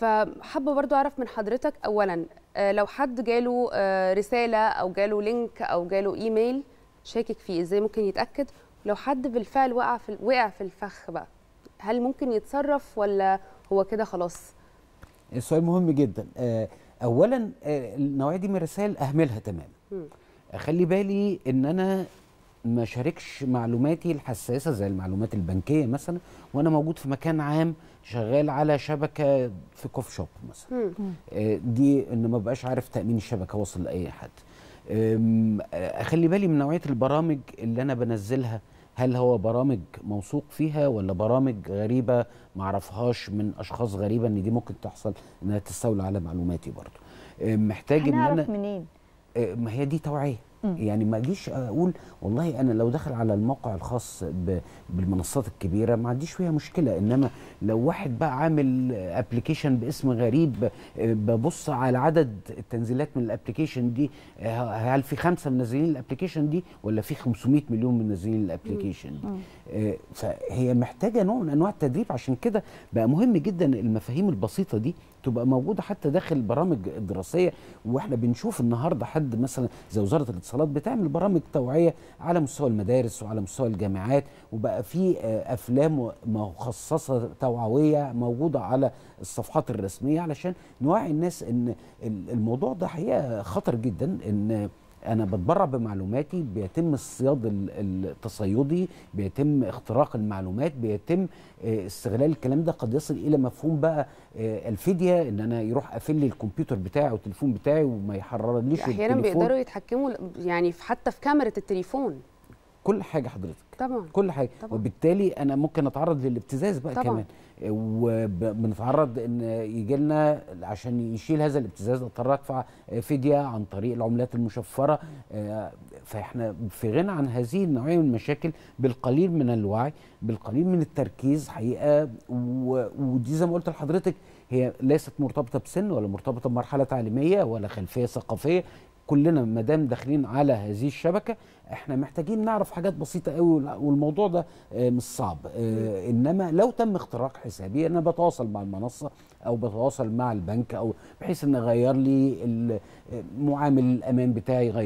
فحابه برضو اعرف من حضرتك اولا آه، لو حد جاله آه، رساله او جاله لينك او جاله ايميل شاكك فيه ازاي ممكن يتاكد لو حد بالفعل وقع في وقع في الفخ بقى هل ممكن يتصرف ولا هو كده خلاص السؤال مهم جدا آه، اولا النوعيه دي من الرسائل اهملها تماما اخلي بالي ان انا ما شاركش معلوماتي الحساسه زي المعلومات البنكيه مثلا وانا موجود في مكان عام شغال على شبكه في كوف شوب مثلا آه، دي ان ما بقاش عارف تامين الشبكه وصل لاي حد آه، اخلي بالي من نوعيه البرامج اللي انا بنزلها هل هو برامج موثوق فيها ولا برامج غريبه ما اعرفهاش من اشخاص غريبه ان دي ممكن تحصل انها تستولى على معلوماتي برضو محتاج ان انا منين ما هي دي توعيه يعني ما اجيش اقول والله انا لو دخل على الموقع الخاص بالمنصات الكبيره ما عنديش فيها مشكله انما لو واحد بقى عامل ابلكيشن باسم غريب ببص على عدد التنزيلات من الابلكيشن دي هل في خمسه منزلين الابلكيشن دي ولا في 500 مليون منزلين الابلكيشن دي آه، فهي محتاجه نوع من انواع التدريب عشان كده بقى مهم جدا المفاهيم البسيطه دي تبقى موجوده حتى داخل البرامج الدراسيه واحنا بنشوف النهارده حد مثلا زي وزاره الاتصالات الاتصالات بتعمل برامج توعيه على مستوى المدارس وعلى مستوى الجامعات وبقى في آه، افلام مخصصه توعويه موجوده على الصفحات الرسميه علشان نوعي الناس ان الموضوع ده حقيقه خطر جدا ان انا بتبرع بمعلوماتي بيتم الصياد التصيدي بيتم اختراق المعلومات بيتم آه، استغلال الكلام ده قد يصل الى مفهوم بقى آه، الفديه ان انا يروح قافل لي الكمبيوتر بتاعي والتليفون بتاعي وما يحررليش احيانا بيقدروا يتحكموا يعني حتى في كاميرا التليفون كل حاجه حضرتك طبعا كل حاجه طبعا. وبالتالي انا ممكن اتعرض للابتزاز بقى طبعا. كمان وبنتعرض ان يجي لنا عشان يشيل هذا الابتزاز اضطر ادفع فديه عن طريق العملات المشفره آه، فاحنا في غنى عن هذه النوعيه من المشاكل بالقليل من الوعي بالقليل من التركيز حقيقه ودي زي ما قلت لحضرتك هي ليست مرتبطه بسن ولا مرتبطه بمرحله تعليميه ولا خلفيه ثقافيه كلنا ما دام داخلين على هذه الشبكه احنا محتاجين نعرف حاجات بسيطه قوي والموضوع ده آه، مش صعب آه، انما لو تم اختراق حسابي انا بتواصل مع المنصه او بتواصل مع البنك او بحيث ان اغير لي آه، معامل الامان بتاعي غير